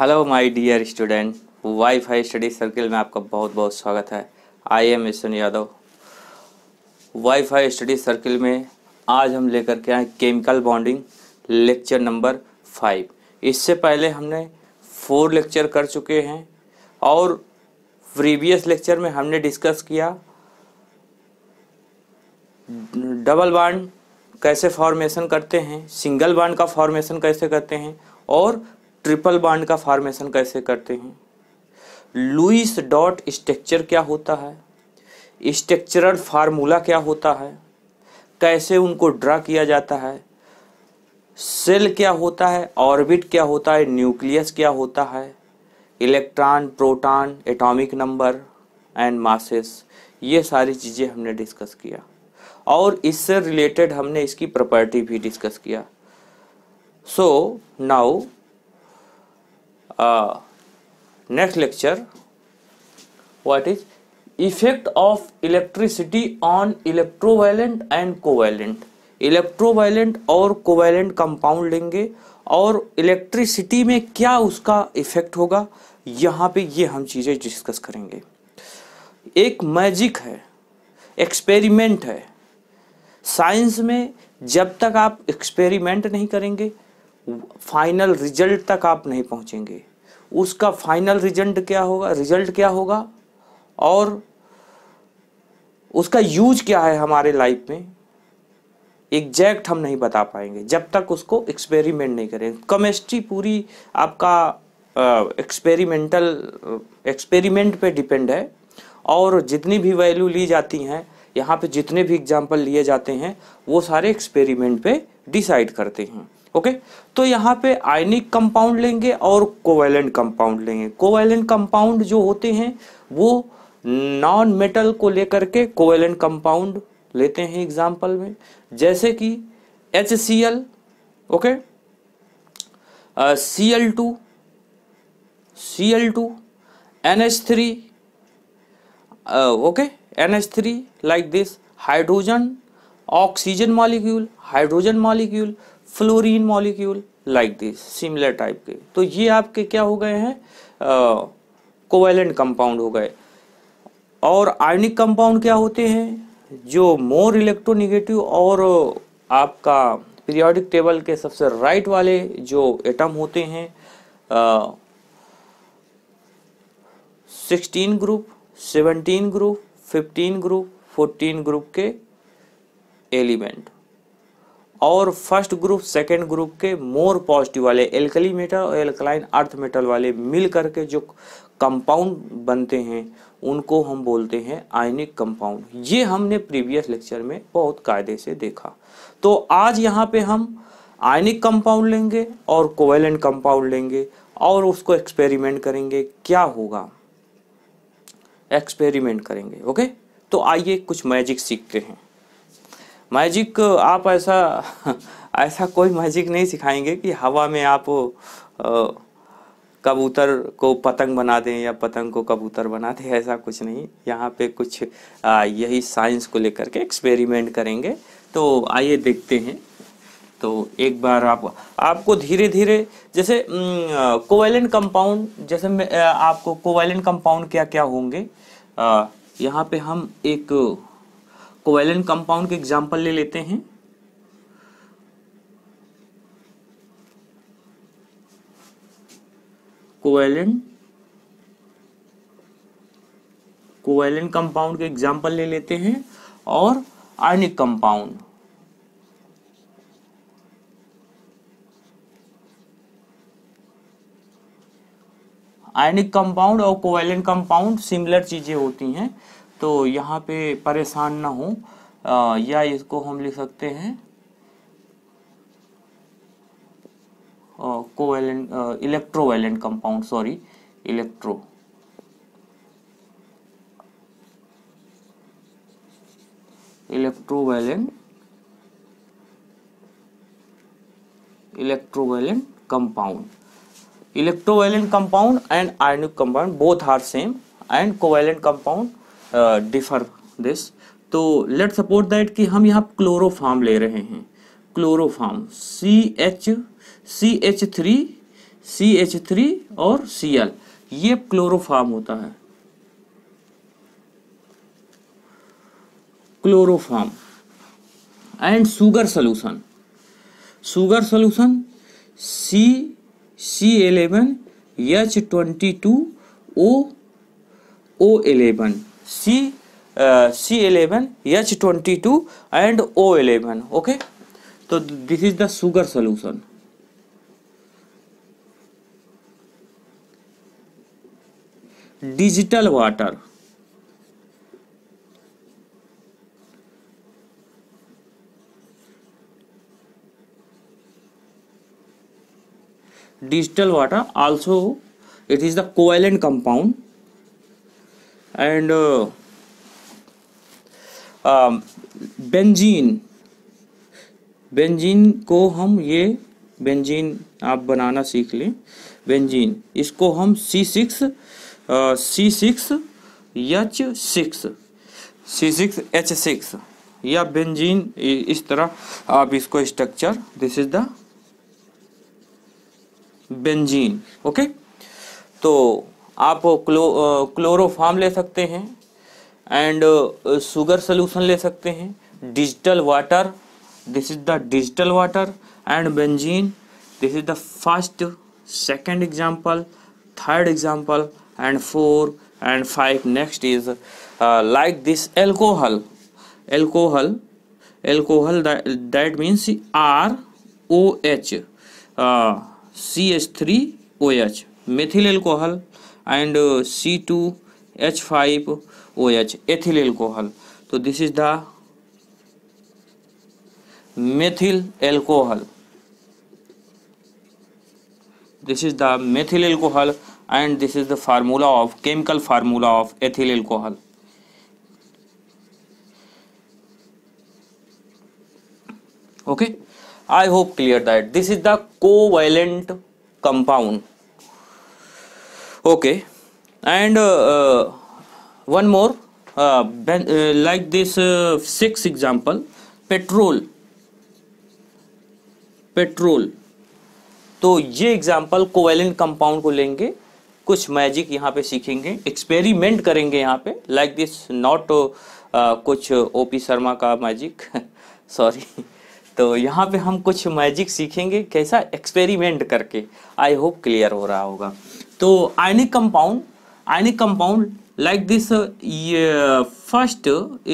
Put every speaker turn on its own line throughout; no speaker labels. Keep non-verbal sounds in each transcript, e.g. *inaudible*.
Hello my dear student WiFi study circle में आपका बहुत बहुत स्वागत है I am Yashan Yadav WiFi study circle में आज हम लेकर के आए chemical bonding lecture number five इससे पहले हमने फोर लेक्चर कर चुके हैं और प्रीवियस लेक्चर में हमने डिस्कस किया डबल बाड कैसे फॉर्मेशन करते हैं सिंगल बाड का फॉर्मेशन कैसे करते हैं और ट्रिपल बाड का फॉर्मेशन कैसे करते हैं लुइस डॉट स्ट्रक्चर क्या होता है स्ट्रक्चरल फार्मूला क्या होता है कैसे उनको ड्रा किया जाता है सेल क्या होता है ऑर्बिट क्या होता है न्यूक्लियस क्या होता है electron proton atomic number and masses ये सारी चीज़ें हमने डिस्कस किया और इससे रिलेटेड हमने इसकी प्रॉपर्टी भी डिस्कस किया so now next lecture lecture is effect of electricity on electrovalent and covalent electrovalent और कोवायलेंट कंपाउंड लेंगे और इलेक्ट्रिसिटी में क्या उसका इफेक्ट होगा यहाँ पे ये हम चीज़ें डिस्कस करेंगे एक मैजिक है एक्सपेरिमेंट है साइंस में जब तक आप एक्सपेरिमेंट नहीं करेंगे फाइनल रिजल्ट तक आप नहीं पहुँचेंगे उसका फाइनल रिजल्ट क्या होगा रिजल्ट क्या होगा और उसका यूज क्या है हमारे लाइफ में एग्जैक्ट हम नहीं बता पाएंगे जब तक उसको एक्सपेरिमेंट नहीं करें केमिस्ट्री पूरी आपका एक्सपेरिमेंटल एक्सपेरिमेंट पे डिपेंड है और जितनी भी वैल्यू ली जाती हैं यहाँ पे जितने भी एग्जाम्पल लिए जाते हैं वो सारे एक्सपेरिमेंट पे डिसाइड करते हैं ओके तो यहाँ पे आयनिक कंपाउंड लेंगे और कोवेलेंट कंपाउंड लेंगे कोवेलेंट कंपाउंड जो होते हैं वो नॉन मेटल को लेकर के कोवेलेंट कंपाउंड लेते हैं एग्जाम्पल में जैसे कि H C L okay C L two C L two N H three okay N H three like this hydrogen oxygen molecule hydrogen molecule fluorine molecule like this similar type के तो ये आपके क्या हो गए हैं कोवेलेंट कंपाउंड हो गए और आयनिक कंपाउंड क्या होते हैं जो मोर इलेक्ट्रोनिगेटिव और आपका पीरियोडिक टेबल के सबसे राइट वाले जो एटम होते हैं sixteen group seventeen group fifteen group fourteen group के एलिमेंट और फर्स्ट ग्रुप सेकेंड ग्रुप के मोर पॉजिटिव वाले एल्कली मेटल और एल्कलाइन अर्थ मेटल वाले मिल करके जो कंपाउंड बनते हैं उनको हम बोलते हैं आयनिक कंपाउंड ये हमने प्रीवियस लेक्चर में बहुत कायदे से देखा तो आज यहाँ पे हम आयनिक कंपाउंड लेंगे और कोवेलेंट कंपाउंड लेंगे और उसको एक्सपेरिमेंट करेंगे क्या होगा एक्सपेरिमेंट करेंगे ओके तो आइए कुछ मैजिक सीखते हैं मैजिक आप ऐसा *laughs* ऐसा कोई मैजिक नहीं सिखाएंगे कि हवा में आप कबूतर को पतंग बना दें या पतंग को कबूतर बना दें ऐसा कुछ नहीं यहाँ पे कुछ आ, यही साइंस को लेकर के एक्सपेरिमेंट करेंगे तो आइए देखते हैं तो एक बार आप आपको धीरे धीरे जैसे कोवेलेंट कंपाउंड जैसे आपको कोवेलेंट कंपाउंड क्या क्या होंगे यहाँ पे हम एक कोवेलेंट कंपाउंड के एग्जाम्पल ले लेते हैं कोवेलेंट कोवेलेंट कंपाउंड के एग्जाम्पल ले लेते हैं और आर्निक कंपाउंड आयनिक कंपाउंड और कोवेलेंट कंपाउंड सिमिलर चीजें होती हैं तो यहाँ पे परेशान ना हो या इसको हम लिख सकते हैं covalent electrovalent compound sorry electro electrovalent electrovalent compound electrovalent compound and ionic compound both are same and covalent compound differ this तो लेट सपोर्ट दैट कि हम यहाँ क्लोरोफार्म ले रहे हैं chloroform C H C H three C H three और C L ये chloroform होता है chloroform and sugar solution sugar solution C C eleven H twenty two O O eleven C uh, C11 H22 and O11 okay so this is the sugar solution digital water digital water also it is the covalent compound and benzene benzene को हम ये benzene आप बनाना सीख लें benzene इसको हम C six C six H six C six H six या benzene इस तरह आप इसको structure this is the benzene okay तो आप क्लो क्लोरोफार्म ले सकते हैं एंड शुगर सोल्यूशन ले सकते हैं distilled water this is the distilled water and benzene this is the first second example third example and four and five next is like this alcohol alcohol alcohol that means R O H C H three O H methyl alcohol and C two H five O H ethyl alcohol तो this is the methyl alcohol this is the methyl alcohol and this is the formula of chemical formula of ethyl alcohol okay I hope clear that this is the covalent compound okay and one more like this six example petrol petrol तो ये example covalent compound को लेंगे कुछ magic यहाँ पे सीखेंगे experiment करेंगे यहाँ पे लाइक दिस नॉट कुछ ओपी शर्मा का मैजिक सॉरी *laughs* तो यहाँ पे हम कुछ मैजिक सीखेंगे कैसा एक्सपेरिमेंट करके आई होप क्लियर हो रहा होगा तो ionic compound ionic compound like this first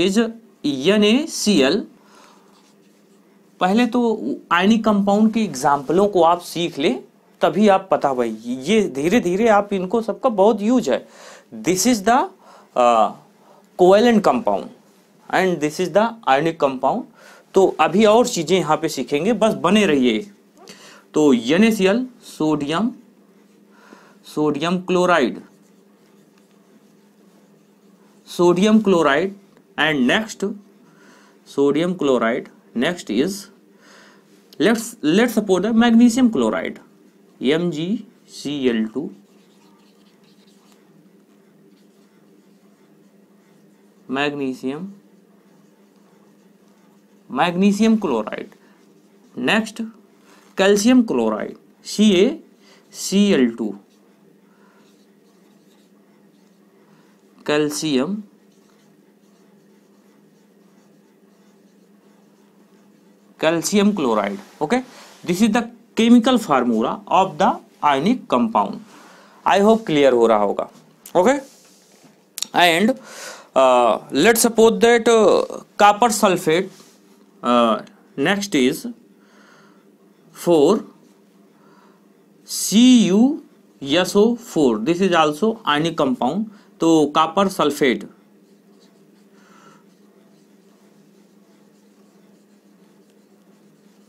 is N C L पहले तो आयनिक कंपाउंड के एग्जाम्पलों को आप सीख ले तभी आप पता भाई ये धीरे धीरे आप इनको सबका बहुत यूज है this is the covalent compound and this is the ionic compound तो अभी और चीज़ें यहाँ पे सीखेंगे बस बने रहिए तो N sodium sodium chloride sodium chloride and next sodium chloride next is let's let suppose magnesium chloride M G C L two magnesium magnesium chloride next calcium chloride C A C L two calcium calcium chloride okay this is the chemical formula of the ionic compound I hope clear हो रहा होगा okay and let suppose that copper sulphate next is four C U SO four this is also ionic compound तो copper sulphate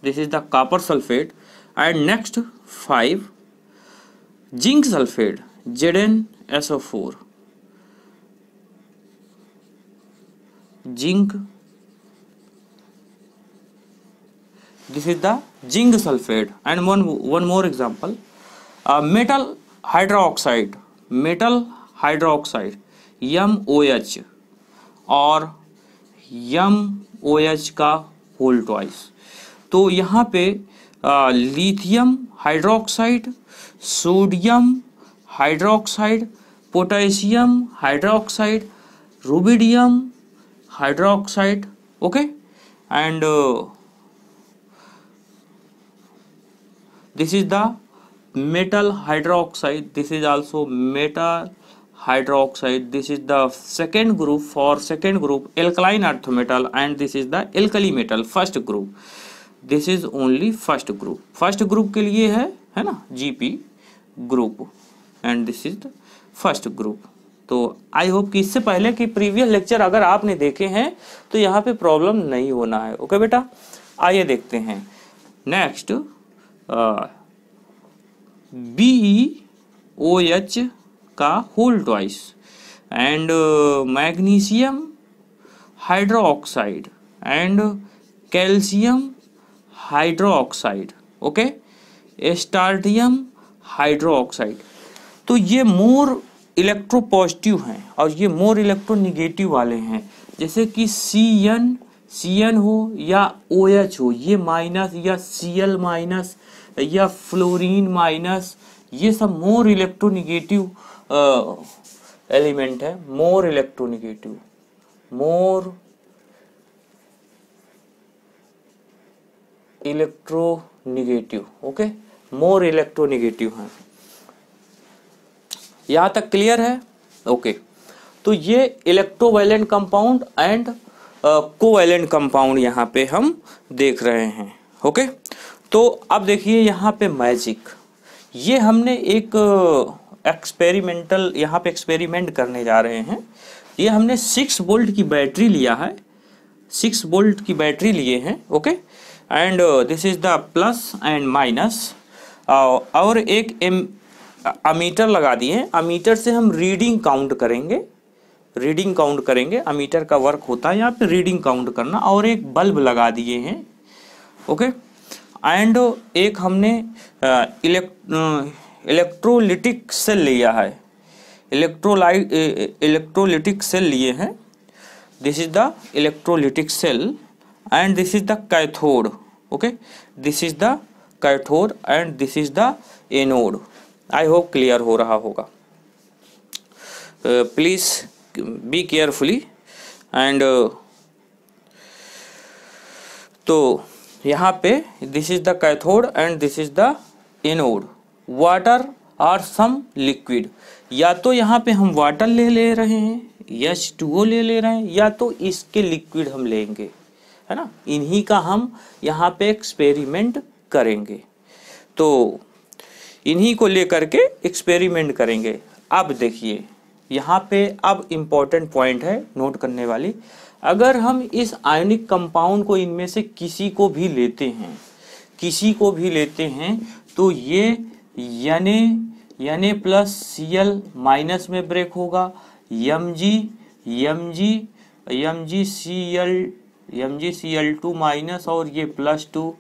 this is the copper sulphate and next five zinc sulphate Z N S O four zinc this is the zinc sulphate and one one more example metal hydro oxide metal hydroxide M O H और M O H का whole twice तो यहाँ पे lithium hydroxide sodium hydroxide potassium hydroxide rubidium hydroxide okay and this is the metal hydroxide this is also metal hydro oxide this is the second group for second group alkaline earth metal and this is the alkali metal first group this is only first group first group के लिए है है ना G P group and this is the first group तो I hope कि इससे पहले कि प्रीवियस लेक्चर अगर आपने देखे हैं तो यहाँ पे प्रॉब्लम नहीं होना है ओके बेटा आइए देखते हैं नेक्स्ट बी ओ एच का whole twice and magnesium hydroxide and calcium hydroxide okay strontium hydroxide तो ये मोर इलेक्ट्रो पॉजिटिव हैं और ये मोर इलेक्ट्रो निगेटिव वाले हैं जैसे कि सी एन सी एन हो या ओ एच हो ये माइनस या सी एल माइनस या फ्लोरिन माइनस ये सब मोर इलेक्ट्रो निगेटिव एलिमेंट है more electronegative more electronegative okay more electronegative है यहां तक क्लियर है ओके okay. तो ये electrovalent compound and covalent compound यहां पे हम देख रहे हैं ओके okay? तो अब देखिए यहां पे मैजिक ये हमने एक uh, एक्सपेरिमेंटल यहाँ पे एक्सपेरिमेंट करने जा रहे हैं ये हमने सिक्स बोल्ट की बैटरी लिया है सिक्स बोल्ट की बैटरी लिए हैं okay and this is the plus and minus और एक एम अमीटर लगा दिए अमीटर से हम रीडिंग काउंट करेंगे रीडिंग काउंट करेंगे अमीटर का वर्क होता है यहाँ पे रीडिंग काउंट करना और एक बल्ब लगा दिए हैं ओके एंड uh, एक हमने इलेक्ट uh, इलेक्ट्रोलिटिक सेल लिया है इलेक्ट्रोलाइट इलेक्ट्रोलिटिक सेल लिए हैं this is the electrolytic cell and this is the cathode okay this is the cathode and this is the anode I hope clear हो रहा होगा please be carefully and तो यहाँ पे this is the cathode and this is the anode water और some liquid या तो यहाँ पे हम वाटर ले ले रहे हैं या टू ले ले रहे हैं या तो इसके लिक्विड हम लेंगे है ना इन्हीं का हम यहाँ पे एक्सपेरिमेंट करेंगे तो इन्हीं को लेकर के एक्सपेरिमेंट करेंगे अब देखिए यहाँ पे अब इम्पॉर्टेंट पॉइंट है नोट करने वाली अगर हम इस आयनिक कंपाउंड को इनमें से किसी को भी लेते हैं किसी को भी लेते हैं तो ये यानी यानी प्लस सी एल माइनस में ब्रेक होगा M G M G M G C L M G C L two minus और ये प्लस टू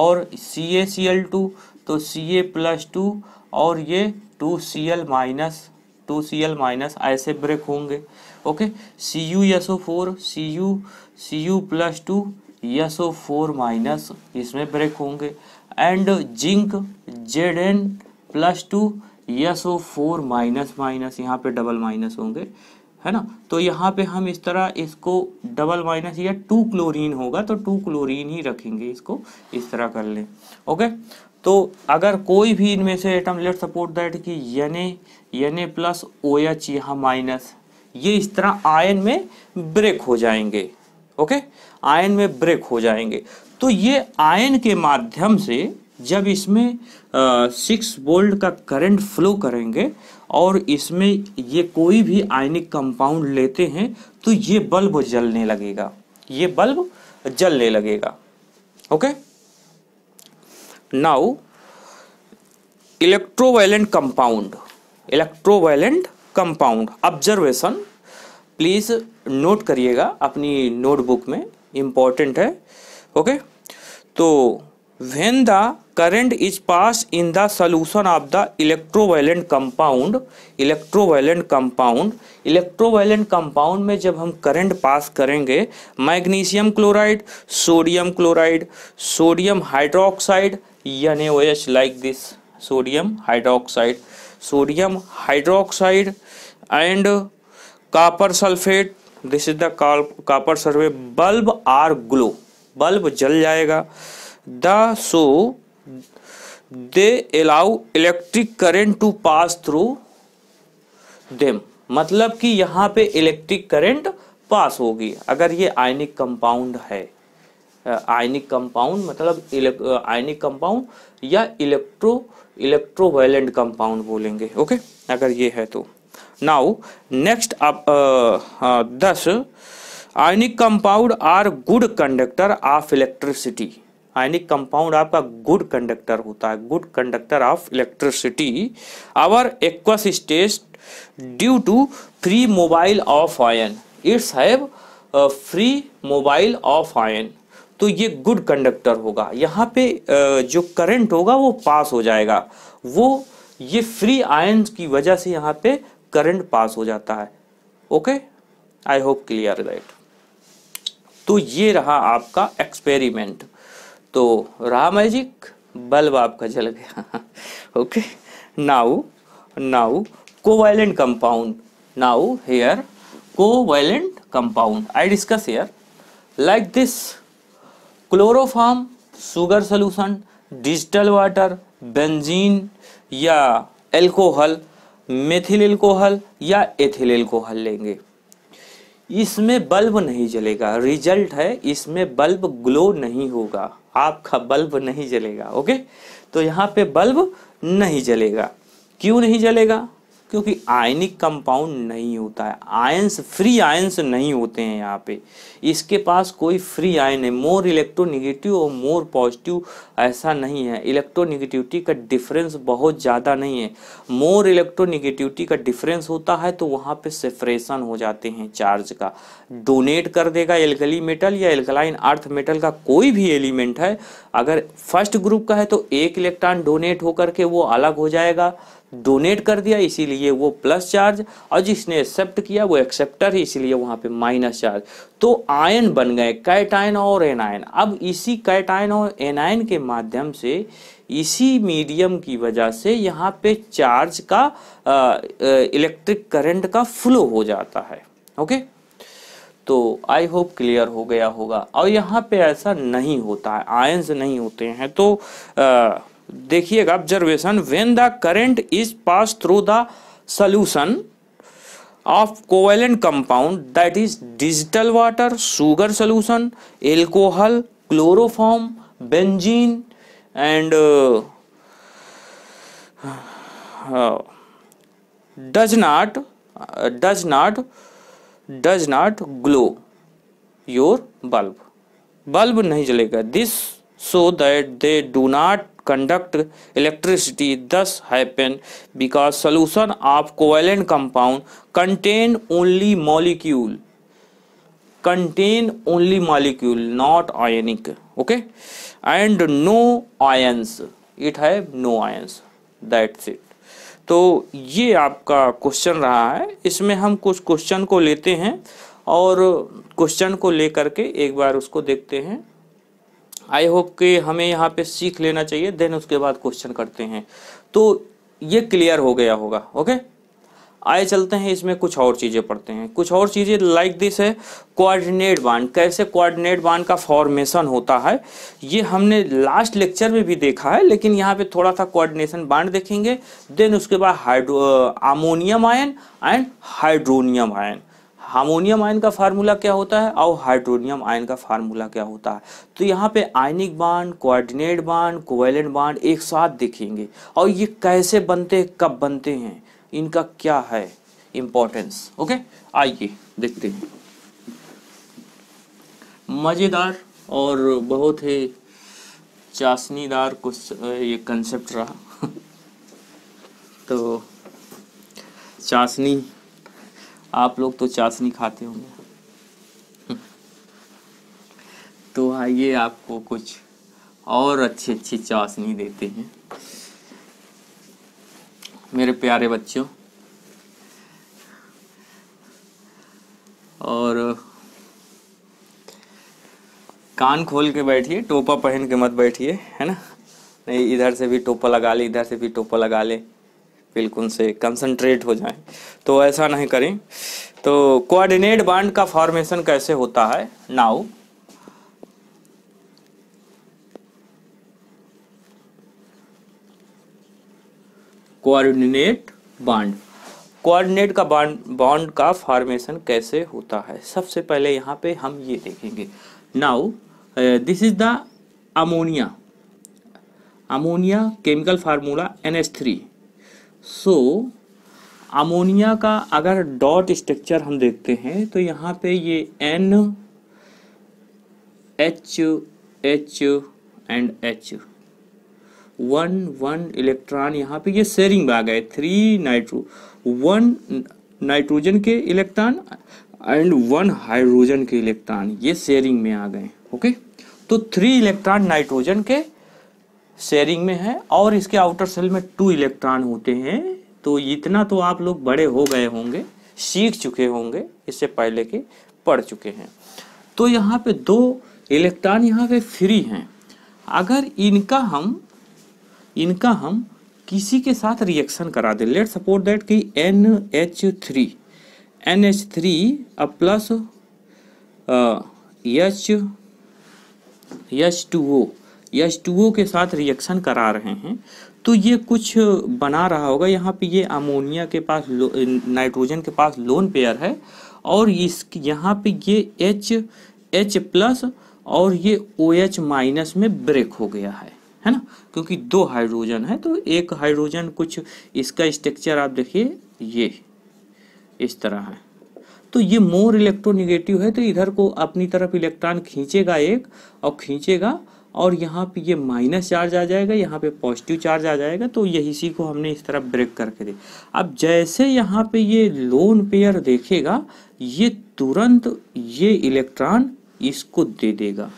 और सी ए सी एल टू तो सी ए प्लस टू और ये two C L minus two C L minus ऐसे break होंगे okay C U S O four C U C U plus two S O four minus इसमें break होंगे and zinc Z N plus two S O four minus minus यहाँ पे double minus होंगे है ना तो यहाँ पे हम इस तरह इसको डबल माइनस या टू क्लोरीन होगा तो टू क्लोरीन ही रखेंगे इसको इस तरह कर लें ओके तो अगर कोई भी इनमें से एटम लेट सपोर्ट दैट कि यने यने प्लस ओ एच यहाँ माइनस ये इस तरह आयन में ब्रेक हो जाएंगे ओके आयन में ब्रेक हो जाएंगे तो ये आयन के माध्यम से जब इसमें सिक्स वोल्ट का करंट फ्लो करेंगे और इसमें ये कोई भी आयनिक कंपाउंड लेते हैं तो ये बल्ब जलने लगेगा ये बल्ब जलने लगेगा okay now electrovalent compound electrovalent compound observation please note करिएगा अपनी नोटबुक में इंपॉर्टेंट है ओके तो when the current is pass in the solution of the electrovalent compound electrovalent compound electrovalent compound में जब हम करंट पास करेंगे magnesium chloride sodium chloride sodium hydroxide N A H like this sodium hydroxide sodium hydroxide and copper sulphate this is the copper sulphate bulb are glow bulb जल जाएगा the so they allow electric current to pass through them मतलब कि यहाँ पे electric current पास होगी अगर ये आयनिक compound है आयनिक कंपाउंड मतलब आयनिक कंपाउंड या इलेक्ट्रो इलेक्ट्रोवायलेंट कंपाउंड बोलेंगे ओके अगर ये है तो नाउ नेक्स्ट अब thus ionic compound are good conductor of electricity ionic compound आपका गुड कंडक्टर होता है good conductor of electricity our aqueous state due to free mobile of ion its have free mobile of ion तो ये good conductor होगा यहाँ पे जो current होगा वो पास हो जाएगा वो ये फ्री आयन की वजह से यहाँ पे करंट पास हो जाता है okay I hope clear that तो ये रहा आपका एक्सपेरिमेंट तो रहा मैजिक बल्ब आपका जल गया okay now now covalent compound now here covalent compound I discuss here like this chloroform sugar solution digital water benzene या एल्कोहल मेथिल एल्कोहल या एथिल एल्कोहल लेंगे इसमें बल्ब नहीं जलेगा रिजल्ट है इसमें बल्ब ग्लो नहीं होगा आपका बल्ब नहीं जलेगा ओके तो यहाँ पे बल्ब नहीं जलेगा क्यों नहीं जलेगा क्योंकि आयनिक कंपाउंड नहीं होता है आयंस फ्री आयंस नहीं होते हैं यहाँ पे इसके पास कोई फ्री आयन है मोर इलेक्ट्रोनिगेटिव और मोर पॉजिटिव ऐसा नहीं है इलेक्ट्रोनिगेटिविटी का डिफरेंस बहुत ज़्यादा नहीं है मोर इलेक्ट्रोनिगेटिविटी का डिफरेंस होता है तो वहाँ पे सेफ्रेशन हो जाते हैं चार्ज का डोनेट कर देगा एल्कली मेटल या एल्कलाइन अर्थ मेटल का कोई भी एलिमेंट है अगर फर्स्ट ग्रुप का है तो एक इलेक्ट्रॉन डोनेट होकर के वो अलग हो जाएगा डोनेट कर दिया इसीलिए वो प्लस चार्ज और जिसने एक्सेप्ट किया वो एक्सेप्टर है इसीलिए वहाँ पे माइनस चार्ज तो आयन बन गए कैटाइन और एनायन अब इसी कैटाइन और एनायन के माध्यम से इसी मीडियम की वजह से यहाँ पे चार्ज का इलेक्ट्रिक करंट का फ्लो हो जाता है ओके तो आई होप क्लियर हो गया होगा और यहाँ पे ऐसा नहीं होता है आयन्स नहीं होते हैं तो आ, देखिएगा observation when the current is pass through the solution of covalent compound that is digital water sugar solution alcohol chloroform benzene and does not does not does not glow your bulb bulb नहीं जलेगा this so that they do not conduct electricity thus happen because solution of covalent compound contain only molecule contain only molecule not ionic okay and no ions it है no ions that's it तो ये आपका question रहा है इसमें हम कुछ question को लेते हैं और क्वेश्चन को लेकर के एक बार उसको देखते हैं आई होप कि हमें यहाँ पे सीख लेना चाहिए देन उसके बाद क्वेश्चन करते हैं तो ये क्लियर हो गया होगा ओके आए चलते हैं इसमें कुछ और चीज़ें पढ़ते हैं कुछ और चीज़ें लाइक दिस है कोऑर्डिनेट बांड कैसे कोऑर्डिनेट बांड का फॉर्मेशन होता है ये हमने लास्ट लेक्चर में भी देखा है लेकिन यहाँ पे थोड़ा सा कोऑर्डिनेशन बांड देखेंगे देन उसके बाद hydro ammonium ion and hydronium ion harmonium ion का फार्मूला क्या होता है और हाइड्रोनियम आयन का फार्मूला क्या होता है तो यहाँ पे ionic bond coordinate bond covalent bond एक साथ देखेंगे और ये कैसे बनते कब बनते हैं इनका क्या है इम्पोर्टेंस ओके आइए देखते हैं मज़ेदार और बहुत ही चाशनीदार कुछ ये कंसेप्ट रहा *laughs* तो चाशनी आप लोग तो चाशनी खाते होंगे तो आइए हाँ, आपको कुछ और अच्छी अच्छी चाशनी देते हैं मेरे प्यारे बच्चों और कान खोल के बैठिए टोपा पहन के मत बैठिए है ना नहीं इधर से भी टोपा लगा ले इधर से भी टोपा लगा ले बिल्कुल से कंसंट्रेट हो जाएं तो ऐसा नहीं करें तो कोऑर्डिनेट बांड का फॉर्मेशन कैसे होता है नाउ कोऑर्डिनेट बांड कोऑर्डिनेट का बांड बॉन्ड का फॉर्मेशन कैसे होता है सबसे पहले यहाँ पे हम ये देखेंगे now this is the ammonia ammonia chemical formula N S three so so, ammonia का अगर डॉट स्ट्रक्चर हम देखते हैं तो यहाँ पे ये N H H and H one one electron यहाँ पे ये शेयरिंग में आ गए थ्री नाइट्रो वन नाइट्रोजन के इलेक्ट्रॉन एंड वन हाइड्रोजन के इलेक्ट्रॉन ये शेयरिंग में आ गए ओके तो थ्री इलेक्ट्रॉन नाइट्रोजन के शेयरिंग में है और इसके आउटर सेल में टू इलेक्ट्रॉन होते हैं तो इतना तो आप लोग बड़े हो गए होंगे सीख चुके होंगे इससे पहले के पढ़ चुके हैं तो यहाँ पे दो इलेक्ट्रॉन यहाँ पे फ्री हैं अगर इनका हम इनका हम किसी के साथ रिएक्शन करा दें लेट सपोर्ट दैट कि N H three N H three plus H H two O या एच के साथ रिएक्शन करा रहे हैं तो ये कुछ बना रहा होगा यहाँ पे ये अमोनिया के पास नाइट्रोजन के पास लोन पेयर है और इस यहाँ पे ये एच एच प्लस और ये ओ एच माइनस में ब्रेक हो गया है है ना क्योंकि दो हाइड्रोजन है तो एक हाइड्रोजन कुछ इसका स्ट्रक्चर आप देखिए ये इस तरह है तो ये मोर इलेक्ट्रोनिगेटिव है तो इधर को अपनी तरफ इलेक्ट्रॉन खींचेगा एक और खींचेगा और यहाँ पे ये माइनस चार्ज आ जाएगा यहाँ पे पॉजिटिव चार्ज आ जाएगा तो यही इसी को हमने इस तरह ब्रेक करके दे अब जैसे यहाँ पे ये लोन पेयर देखेगा ये तुरंत ये इलेक्ट्रॉन इसको दे देगा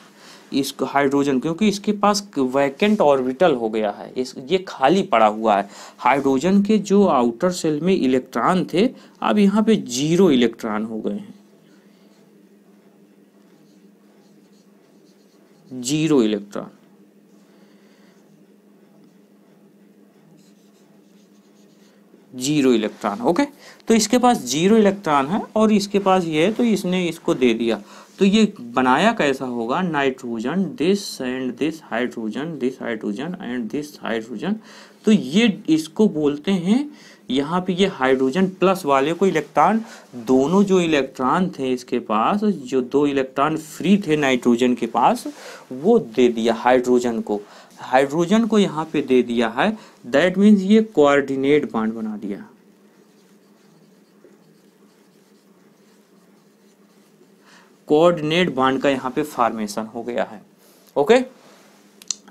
इस हाइड्रोजन क्योंकि इसके पास वैकेंट ऑर्बिटल हो गया है इस ये खाली पड़ा हुआ है हाइड्रोजन के जो आउटर सेल में इलेक्ट्रॉन थे अब यहाँ पे जीरो इलेक्ट्रॉन हो गए हैं zero electron zero electron okay तो इसके पास जीरो इलेक्ट्रॉन है और इसके पास ये है तो इसने इसको दे दिया तो ये बनाया कैसा होगा nitrogen this and this hydrogen this hydrogen and this hydrogen तो ये इसको बोलते हैं यहाँ पे ये हाइड्रोजन प्लस वाले को इलेक्ट्रॉन दोनों जो इलेक्ट्रॉन थे इसके पास जो दो इलेक्ट्रॉन फ्री थे नाइट्रोजन के पास वो दे दिया हाइड्रोजन को हाइड्रोजन को यहाँ पे दे दिया है दैट मीन्स ये कोऑर्डिनेट बांड बना दिया कोऑर्डिनेट बांड का यहाँ पे फॉर्मेशन हो गया है ओके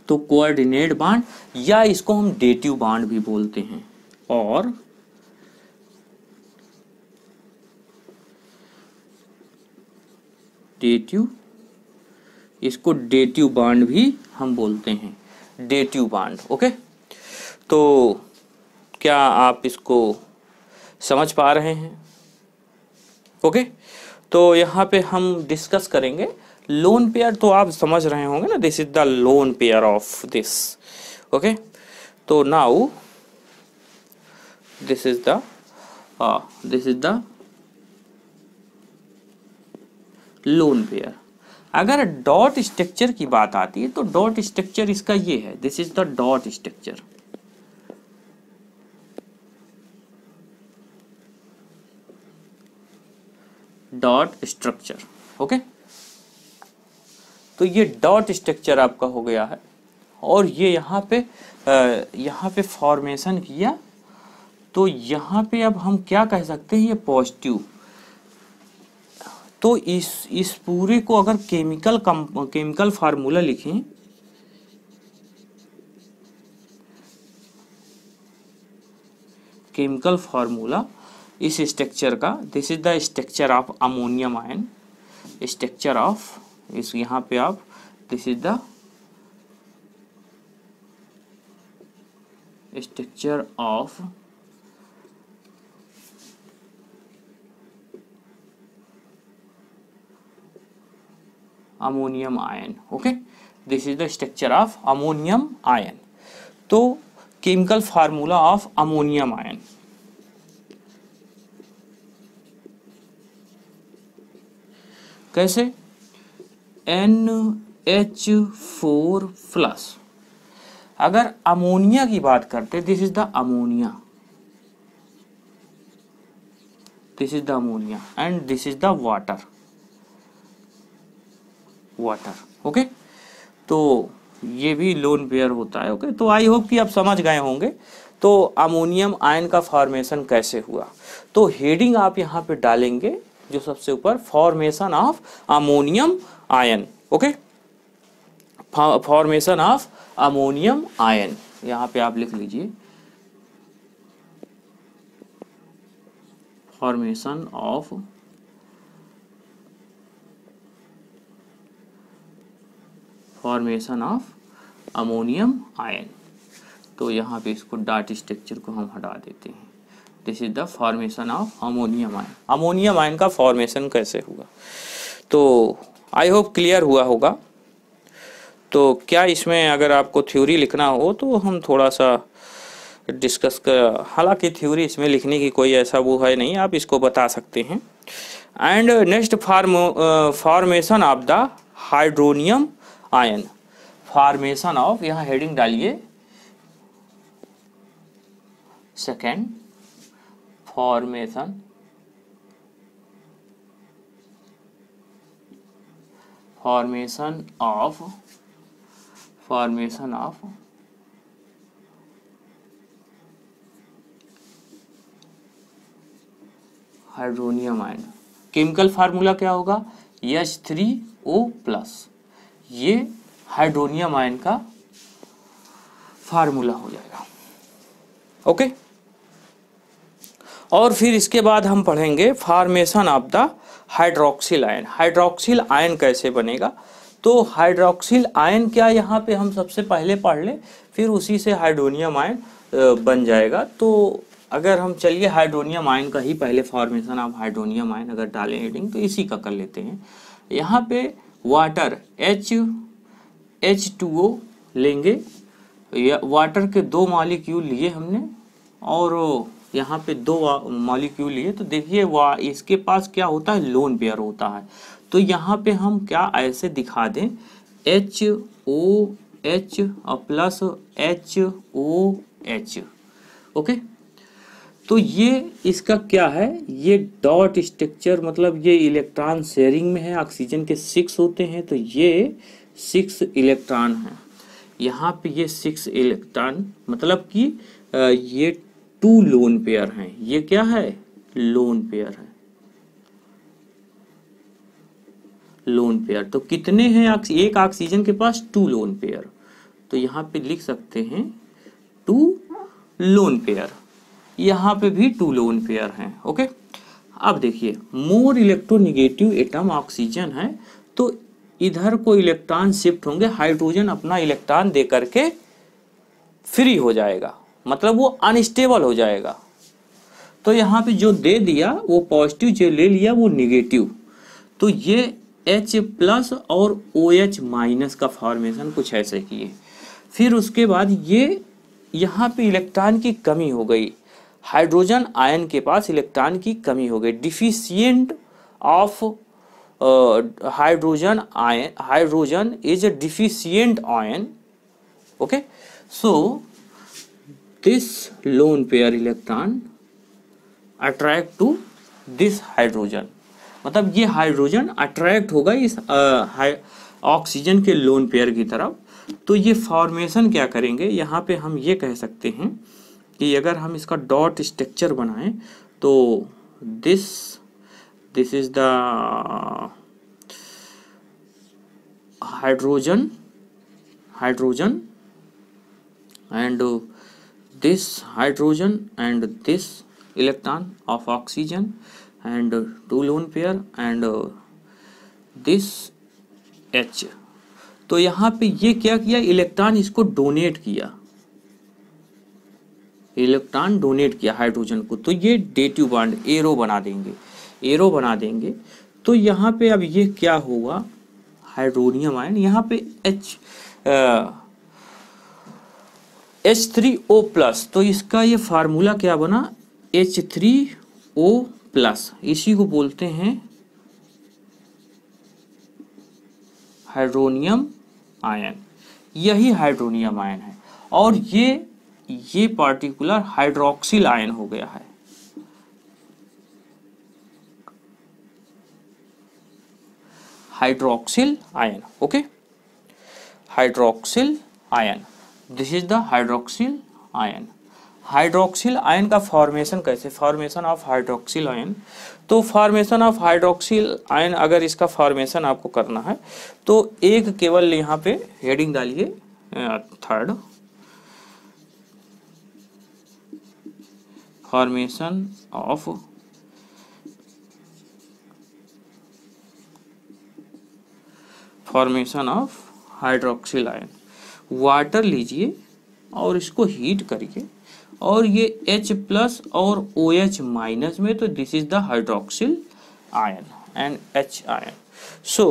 तो कोऑर्डिनेट बांड या इसको हम डेटिव बांड भी बोलते हैं और डेट्यू इसको डेट्यू बांड भी हम बोलते हैं डेट्यू बांड ओके तो क्या आप इसको समझ पा रहे हैं ओके तो यहाँ पे हम डिस्कस करेंगे लोन पेयर तो आप समझ रहे होंगे ना this is the lone pair of this okay तो now this is the this is the lone pair अगर डॉट स्ट्रक्चर की बात आती है तो डॉट स्ट्रक्चर इसका ये है this is the dot structure dot structure okay तो ये डॉट स्ट्रक्चर आपका हो गया है और ये यहां पे यहां पे फॉर्मेशन किया तो यहां पे अब हम क्या कह सकते हैं ये पॉजिटिव तो इस इस पूरे को अगर केमिकल केमिकल फार्मूला लिखें केमिकल फार्मूला इस स्ट्रक्चर का this is the structure of ammonium ion structure of इस यहां पे आप this is the structure of ammonium ion okay this is the structure of ammonium ion तो chemical formula of ammonium ion कैसे N H four plus अगर ammonia की बात करते this is the ammonia this is the ammonia and this is the water water okay तो ये भी lone pair होता है ओके तो आई होप कि आप समझ गए होंगे तो अमोनियम आयन का फॉर्मेशन कैसे हुआ तो हेडिंग आप यहाँ पे डालेंगे जो सबसे ऊपर formation of ammonium ion okay formation of ammonium ion यहाँ पे आप लिख लीजिए formation of formation of ammonium ion तो यहाँ पे इसको डाट स्ट्रक्चर को हम हटा देते हैं this is the formation of ammonium ion ammonium ion का फॉर्मेशन कैसे हुआ तो आई होप क्लियर हुआ होगा तो क्या इसमें अगर आपको थ्योरी लिखना हो तो हम थोड़ा सा डिस्कस कर हालांकि थ्योरी इसमें लिखने की कोई ऐसा वो है नहीं आप इसको बता सकते हैं and next form formation of the hydronium ion formation of यहां हेडिंग डालिए second formation formation of formation of hydronium ion chemical formula क्या होगा एच थ्री ओ प्लस ये हाइड्रोनियम आयन का फार्मूला हो जाएगा ओके और फिर इसके बाद हम पढ़ेंगे formation of the hydroxyl ion hydroxyl ion कैसे बनेगा तो हाइड्रोक्सिल आयन क्या यहाँ पे हम सबसे पहले पढ़ लें फिर उसी से हाइड्रोनियम आयन बन जाएगा तो अगर हम चलिए हाइड्रोनियम आयन का ही पहले फॉर्मेशन आप हाइड्रोनियम आयन अगर डालें एडिंग तो इसी का कर लेते हैं यहाँ पे water H H two O लेंगे या वाटर के दो मालिक्यूल लिए हमने और यहाँ पे दो मालिक्यूल लिए तो देखिए वा इसके पास क्या होता है लोन पेयर होता है तो यहाँ पे हम क्या ऐसे दिखा दें H O H plus H O H okay तो ये इसका क्या है ये डॉट स्ट्रक्चर मतलब ये इलेक्ट्रॉन शेयरिंग में है ऑक्सीजन के सिक्स होते हैं तो ये सिक्स इलेक्ट्रॉन है यहाँ पे ये सिक्स इलेक्ट्रॉन मतलब कि ये टू लोन पेयर हैं ये क्या है लोन पेयर है लोन पेयर तो कितने हैं एक ऑक्सीजन के पास टू लोन पेयर तो यहाँ पे लिख सकते हैं टू लोन पेयर यहाँ पे भी टू लोन पेयर हैं ओके अब देखिए मोर इलेक्ट्रोनिगेटिव एटम ऑक्सीजन है तो इधर को इलेक्ट्रॉन शिफ्ट होंगे हाइड्रोजन अपना इलेक्ट्रॉन दे करके फ्री हो जाएगा मतलब वो अनस्टेबल हो जाएगा तो यहाँ पे जो दे दिया वो पॉजिटिव जो ले लिया वो निगेटिव तो ये एच प्लस और ओ एच माइनस का फॉर्मेशन कुछ ऐसे किए फिर उसके बाद ये यहाँ पे इलेक्ट्रॉन की कमी हो गई हाइड्रोजन आयन के पास इलेक्ट्रॉन की कमी हो गई deficient of hydrogen ion hydrogen is a deficient ion okay so this lone pair electron attract to this hydrogen मतलब ये हाइड्रोजन अट्रैक्ट होगा इस ऑक्सीजन uh, के लोन पेयर की तरफ तो ये फॉर्मेशन क्या करेंगे यहाँ पे हम ये कह सकते हैं कि अगर हम इसका डॉट स्ट्रक्चर बनाएं तो this this is the hydrogen hydrogen and this hydrogen and this electron of oxygen and two lone pair and this H तो यहाँ पे ये क्या किया इलेक्ट्रॉन इसको डोनेट किया इलेक्ट्रॉन डोनेट किया हाइड्रोजन को तो ये डेटिव बॉन्ड एरो बना देंगे एरो बना देंगे तो यहाँ पे अब ये क्या होगा हाइड्रोनियम आयन यहाँ पे H H three O plus तो इसका ये फार्मूला क्या बना एच थ्री ओ प्लस इसी को बोलते हैं हाइड्रोनियम आयन यही हाइड्रोनियम आयन है और ये ये पार्टिकुलर हाइड्रोक्सिल आयन हो गया है hydroxyl ion okay hydroxyl ion this is the hydroxyl ion hydroxyl ion का फॉर्मेशन कैसे फॉर्मेशन ऑफ हाइड्रोक्सिल आयन तो फॉर्मेशन ऑफ हाइड्रोक्सिल आयन अगर इसका फॉर्मेशन आपको करना है तो एक केवल यहाँ पे हेडिंग डालिए third formation of formation of hydroxyl ion water लीजिए और इसको हीट करके और ये H प्लस और ओ एच माइनस में तो this is the hydroxyl ion and H ion so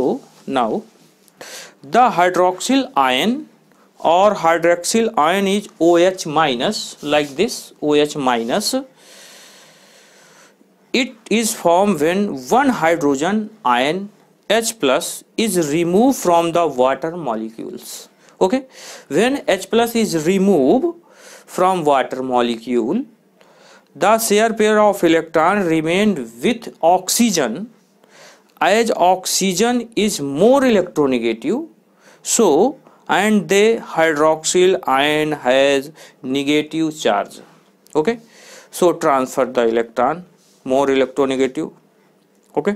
now the hydroxyl ion or hydroxyl ion is OH minus like this OH minus it is formed when one hydrogen ion H plus is removed from the water molecules okay when H plus is removed from water molecule the share pair of electron remained with oxygen as oxygen is more electronegative so and they hydroxyl ion has negative charge okay so transfer the electron more electronegative okay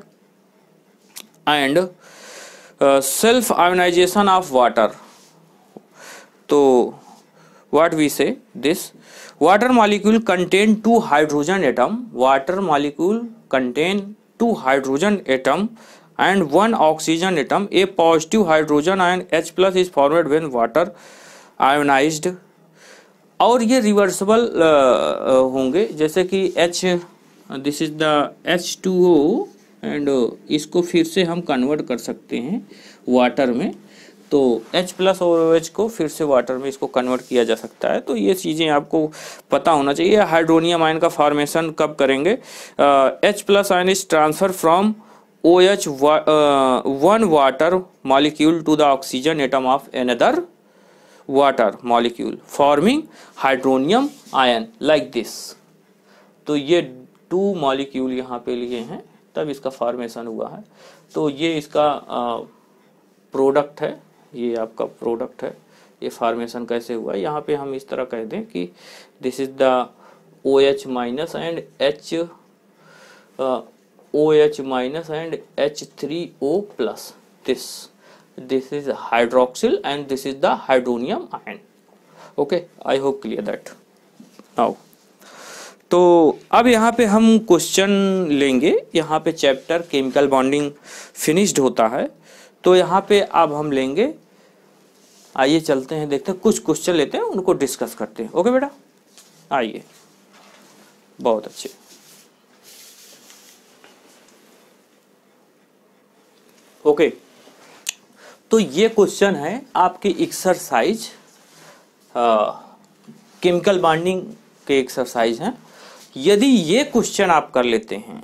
and self ionization of water तो what we say this water molecule contain two hydrogen atom water molecule contain two hydrogen atom and one oxygen atom a positive hydrogen ion H plus is formed when water ionized और ये reversible uh, uh, होंगे जैसे कि H this is the H two O and इसको फिर से हम convert कर सकते हैं वाटर में तो H प्लस और OH को फिर से वाटर में इसको कन्वर्ट किया जा सकता है तो ये चीज़ें आपको पता होना चाहिए हाइड्रोनियम आयन का फॉर्मेशन कब करेंगे H plus ion is transfer from O H one water molecule to the oxygen atom of another water molecule forming hydronium ion like this तो ये टू मॉलिक्यूल यहाँ पे लिए हैं तब इसका फॉर्मेशन हुआ है तो ये इसका प्रोडक्ट uh, है ये आपका प्रोडक्ट है ये फार्मेशन कैसे हुआ है यहाँ पे हम इस तरह कह दें कि this is the O H minus and H O H minus and H three O plus this this is hydroxyl and this is the hydronium ion okay I hope clear that now तो अब यहाँ पे हम question लेंगे यहाँ पे chapter chemical bonding finished होता है तो यहाँ पे अब हम लेंगे आइए चलते हैं देखते हैं कुछ क्वेश्चन लेते हैं उनको डिस्कस करते हैं ओके बेटा आइए बहुत अच्छे ओके तो ये क्वेश्चन है आपकी एक्सरसाइज केमिकल बाइंडिंग के एक्सरसाइज हैं यदि ये क्वेश्चन आप कर लेते हैं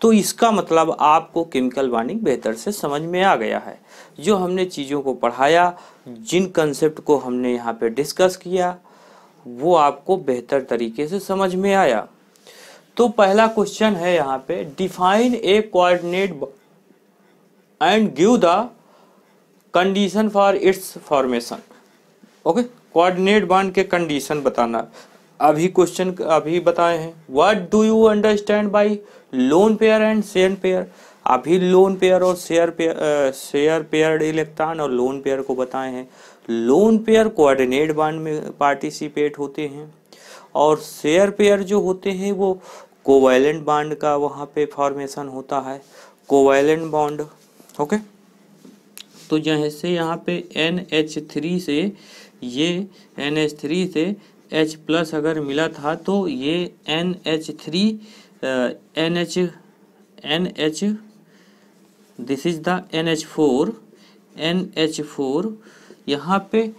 तो इसका मतलब आपको केमिकल बाइंडिंग बेहतर से समझ में आ गया है जो हमने चीज़ों को पढ़ाया जिन कंसेप्ट को हमने यहाँ पे डिस्कस किया वो आपको बेहतर तरीके से समझ में आया तो पहला क्वेश्चन है यहाँ पे define a coordinate and give the condition for its formation okay coordinate bond के कंडीशन बताना अभी क्वेश्चन अभी बताए हैं what do you understand by lone pair and share pair अभी लोन पेयर और share pair share pair electron और lone pair को बताए हैं लोन पेयर कोऑर्डिनेट बांड में पार्टिसिपेट होते हैं और शेयर पेयर जो होते हैं वो कोवैलेंट बांड का वहाँ पे फॉर्मेशन होता है कोवैलेंट बॉन्ड ओके तो जैसे यहाँ पे एन एच थ्री से ये एन एच थ्री से एच प्लस अगर मिला था तो ये N H three N H N H this is the N H four N H four यहाँ पे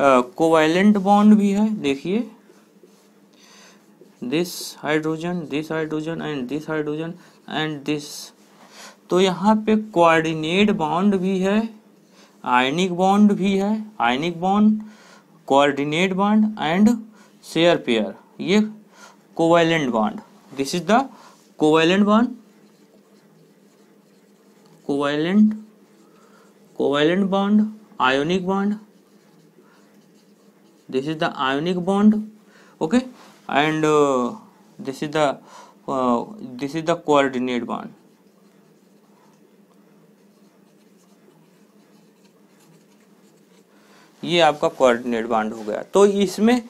कोवाइलेंट बॉन्ड भी है देखिए this hydrogen this hydrogen and this hydrogen and this तो यहाँ पे कोऑर्डिनेट बाउंड भी है आयनिक बॉन्ड भी है ionic bond coordinate bound and share pair ये covalent bond this is the covalent bond covalent covalent bond ionic bond this is the ionic bound okay and this is the this is the coordinate bound ये आपका coordinate बाड हो गया तो इसमें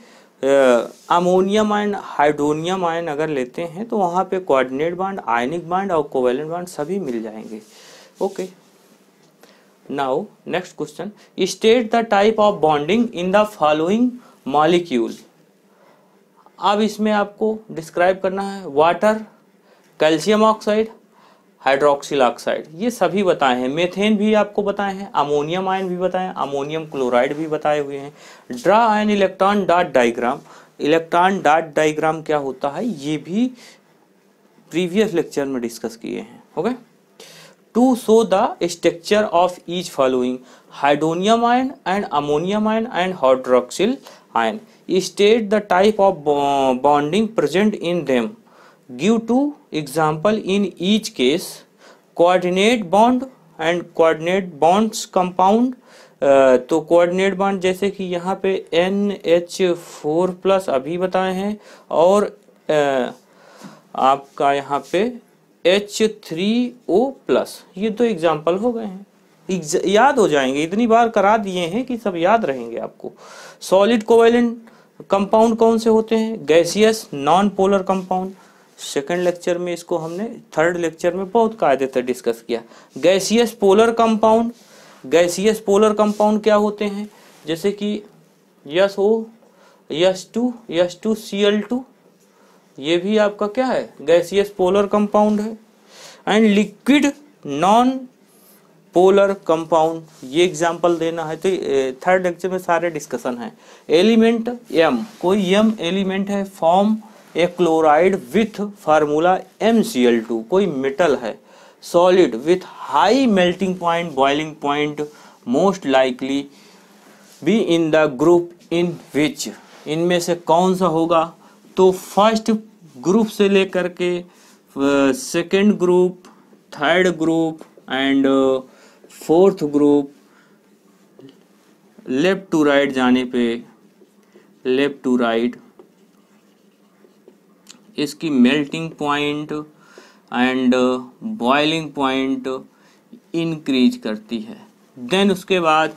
ammonium ion hydronium ion अगर लेते हैं तो वहाँ पे कोऑर्डिनेट बाड आयनिक बाड और कोवेलेंट बाड सभी मिल जाएंगे okay now next question state the type of bonding in the following molecule अब इसमें आपको डिस्क्राइब करना है water calcium oxide hydroxyl oxide ये सभी बताए हैं मेथेन भी आपको बताए हैं अमोनियम आयन भी बताए हैं अमोनियम क्लोराइड भी बताए हुए हैं draw ion electron dot diagram electron dot diagram क्या होता है ये भी प्रीवियस लेक्चर में डिस्कस किए हैं okay to show the structure of each following hydronium ion and ammonium ion and hydroxyl ion state the type of bonding present in them give two example in each case coordinate bond and coordinate bonds compound uh, तो coordinate bond जैसे कि यहाँ पे N H four plus अभी बताए हैं और uh, आपका यहाँ पे एच थ्री ओ प्लस ये दो एग्जाम्पल हो गए हैं याद हो जाएंगे इतनी बार करा दिए हैं कि सब याद रहेंगे आपको सॉलिड कोवेलेंट कंपाउंड कौन से होते हैं gaseous non polar compound second lecture में इसको हमने थर्ड लेक्चर में बहुत कायदे से डिस्कस किया gaseous polar compound gaseous polar compound क्या होते हैं जैसे कि S O S two S two C L two ये भी आपका क्या है गैसियस पोलर कंपाउंड है and liquid non polar compound ये एग्जाम्पल देना है तो थर्ड लेक्चर में सारे डिस्कशन है एलिमेंट एम कोई एम एलिमेंट है फॉर्म एक क्लोराइड विथ फार्मूला एम कोई मेटल है solid with high melting point boiling point most likely be in the group in which इनमें से कौन सा होगा तो फर्स्ट ग्रुप से लेकर के second group third group and fourth group left to right जाने पे लेफ्ट टू राइट इसकी melting point and boiling point increase करती है देन उसके बाद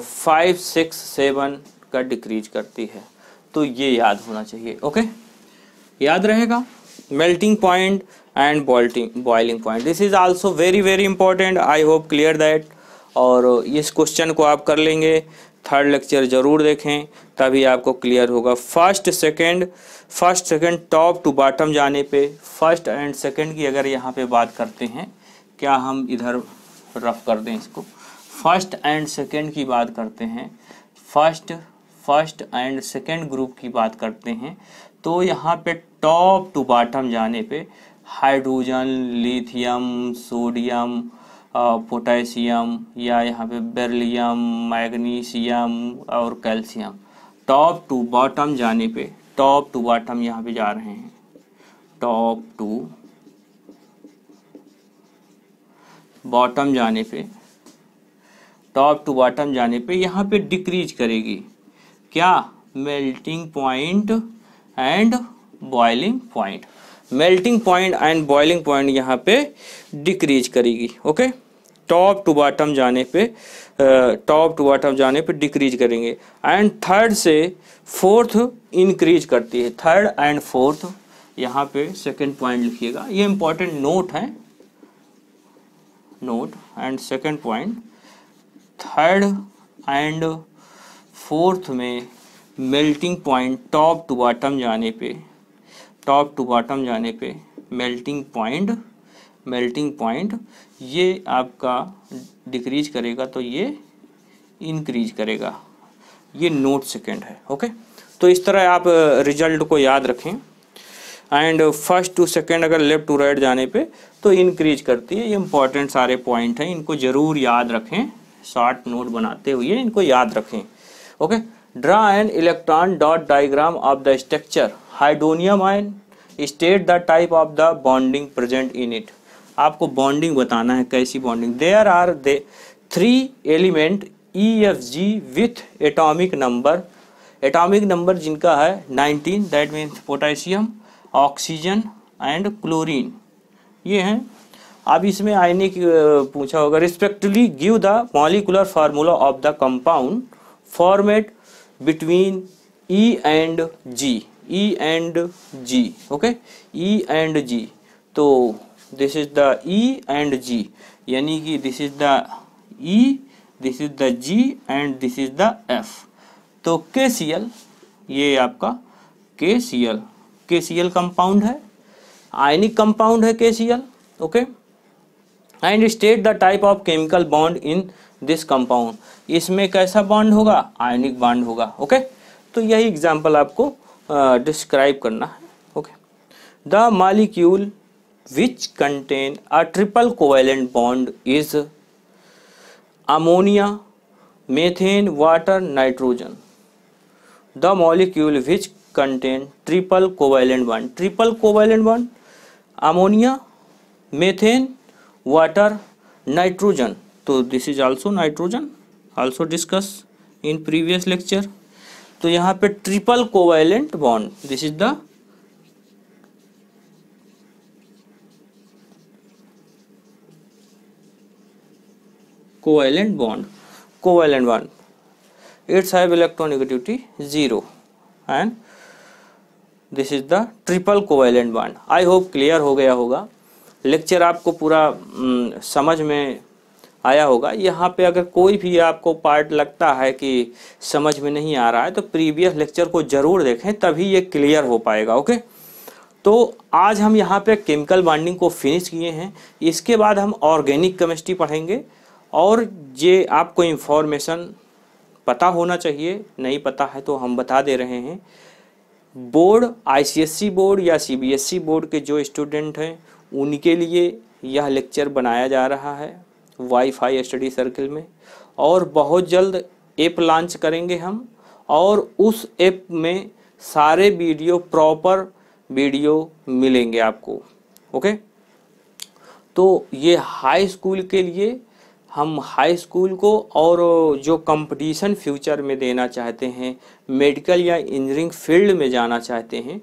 फाइव सिक्स सेवन का डिक्रीज करती है तो ये याद होना चाहिए ओके okay? याद रहेगा melting point and bolting boiling point this is also very very important I hope clear that और uh, इस क्वेश्चन को आप कर लेंगे थर्ड लेक्चर ज़रूर देखें तभी आपको क्लियर होगा first second first second top to bottom जाने पे फर्स्ट एंड सेकंड की अगर यहाँ पे बात करते हैं क्या हम इधर रफ कर दें इसको फर्स्ट एंड सेकंड की बात करते हैं first first and second group की बात करते हैं तो यहाँ पे टॉप टू बॉटम जाने पे हाइड्रोजन लिथियम सोडियम पोटेशियम या यहाँ पे बेरिलियम मैग्नीशियम और कैल्शियम टॉप टू बॉटम जाने पे टॉप टू बॉटम यहाँ पे जा रहे हैं टॉप टू बॉटम जाने पे टॉप टू बॉटम जाने पे यहाँ पे डिक्रीज करेगी क्या melting point and boiling point melting point and boiling point यहाँ पे डिक्रीज करेगी ओके टॉप टू बॉटम जाने पे टॉप टू बॉटम जाने पे डिक्रीज करेंगे एंड थर्ड से फोर्थ इंक्रीज करती है थर्ड एंड फोर्थ यहाँ पे सेकंड पॉइंट लिखिएगा ये इंपॉर्टेंट नोट है note and second point third and fourth में melting point top to bottom जाने पे टॉप टू बॉटम जाने पे मेल्टिंग पॉइंट मेल्टिंग पॉइंट ये आपका डिक्रीज करेगा तो ये इंक्रीज करेगा ये नोट सेकेंड है ओके तो इस तरह आप रिजल्ट को याद रखें एंड फर्स्ट टू सेकेंड अगर लेफ्ट टू राइट जाने पे तो इंक्रीज करती है ये इंपॉर्टेंट सारे पॉइंट हैं इनको ज़रूर याद रखें शॉर्ट नोट बनाते हुए इनको याद रखें okay draw an electron dot diagram of the structure hydronium ion state the type of the bonding present in it आपको बॉन्डिंग बताना है कैसी bonding there are they three element E F G with atomic number atomic number जिनका है 19 that means potassium oxygen and chlorine ये हैं अब इसमें आईने की पूछा होगा respectively give the molecular formula of the compound formed between E and G E and G okay E and G तो this is the E and G यानी कि this is the E this is the G and this is the F तो K C L ये आपका के C L के C L compound है ionic compound है K C L okay and state the type of chemical bond in this compound इसमें कैसा bond होगा आयनिक बॉन्ड होगा ओके तो यही एग्जाम्पल आपको डिस्क्राइब करना है okay the molecule which contain a triple covalent bond is ammonia methane water nitrogen the molecule which contain triple covalent bond triple covalent bond ammonia methane water nitrogen तो this is also nitrogen also discuss in previous lecture तो यहाँ पे triple covalent bond this is the covalent bond covalent bond its have electronegativity zero and this is the triple covalent bond I hope clear हो गया होगा lecture आपको पूरा समझ में आया होगा यहाँ पे अगर कोई भी आपको पार्ट लगता है कि समझ में नहीं आ रहा है तो प्रीवियस लेक्चर को ज़रूर देखें तभी ये क्लियर हो पाएगा ओके तो आज हम यहाँ पे केमिकल बाइंडिंग को फिनिश किए हैं इसके बाद हम ऑर्गेनिक केमिस्ट्री पढ़ेंगे और ये आपको इन्फॉर्मेशन पता होना चाहिए नहीं पता है तो हम बता दे रहे हैं बोर्ड आईसीएससी बोर्ड या सीबीएसई बोर्ड के जो स्टूडेंट हैं उनके लिए यह लेक्चर बनाया जा रहा है वाईफाई स्टडी सर्कल में और बहुत जल्द ऐप लॉन्च करेंगे हम और उस ऐप में सारे वीडियो प्रॉपर वीडियो मिलेंगे आपको ओके तो ये हाई स्कूल के लिए हम हाई स्कूल को और जो कंपटीशन फ्यूचर में देना चाहते हैं मेडिकल या इंजीनियरिंग फील्ड में जाना चाहते हैं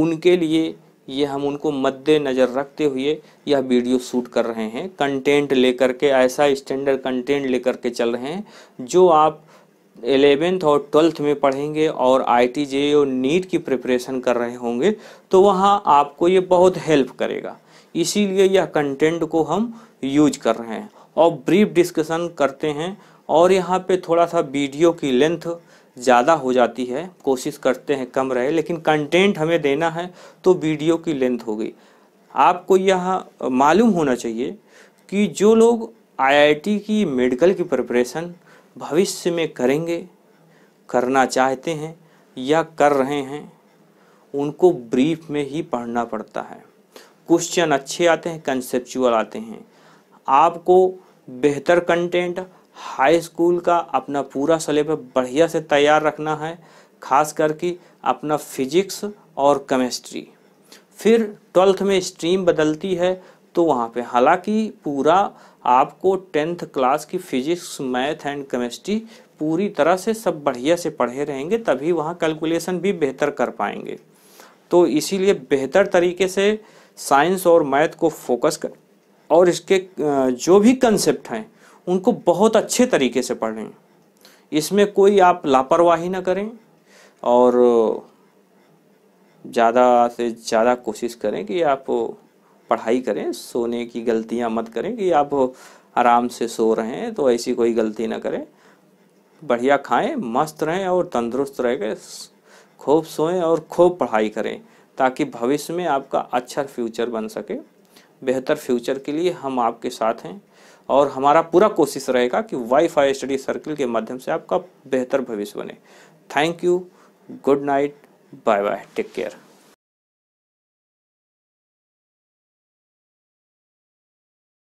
उनके लिए ये हम उनको मद्देनज़र रखते हुए यह वीडियो शूट कर रहे हैं कंटेंट लेकर के ऐसा स्टैंडर्ड कंटेंट लेकर के चल रहे हैं जो आप एलेवेंथ और ट्वेल्थ में पढ़ेंगे और आई टी जे और नीट की प्रिपरेशन कर रहे होंगे तो वहाँ आपको ये बहुत हेल्प करेगा इसीलिए यह कंटेंट को हम यूज कर रहे हैं और ब्रीफ डिस्कशन करते हैं और यहाँ पे थोड़ा सा वीडियो की लेंथ ज़्यादा हो जाती है कोशिश करते हैं कम रहे लेकिन कंटेंट हमें देना है तो वीडियो की लेंथ हो गई आपको यह मालूम होना चाहिए कि जो लोग आईआईटी की मेडिकल की प्रिपरेशन भविष्य में करेंगे करना चाहते हैं या कर रहे हैं उनको ब्रीफ में ही पढ़ना पड़ता है क्वेश्चन अच्छे आते हैं कंसेप्चुअल आते हैं आपको बेहतर कंटेंट हाई स्कूल का अपना पूरा सिलेबस बढ़िया से तैयार रखना है खास करके अपना फिजिक्स और केमिस्ट्री फिर ट्वेल्थ में स्ट्रीम बदलती है तो वहाँ पे हालांकि पूरा आपको टेंथ क्लास की फिजिक्स मैथ एंड केमिस्ट्री पूरी तरह से सब बढ़िया से पढ़े रहेंगे तभी वहाँ कैलकुलेशन भी बेहतर कर पाएंगे तो इसीलिए बेहतर तरीके से साइंस और मैथ को फोकस कर और इसके जो भी कंसेप्ट हैं उनको बहुत अच्छे तरीके से पढ़ें इसमें कोई आप लापरवाही ना करें और ज़्यादा से ज़्यादा कोशिश करें कि आप पढ़ाई करें सोने की गलतियां मत करें कि आप आराम से सो रहे हैं तो ऐसी कोई गलती ना करें बढ़िया खाएं मस्त रहें और तंदुरुस्त रह गए खूब सोएं और खूब पढ़ाई करें ताकि भविष्य में आपका अच्छा फ्यूचर बन सके बेहतर फ्यूचर के लिए हम आपके साथ हैं और हमारा पूरा कोशिश रहेगा कि वाईफाई स्टडी सर्किल के माध्यम से आपका बेहतर भविष्य बने thank you good night bye bye take care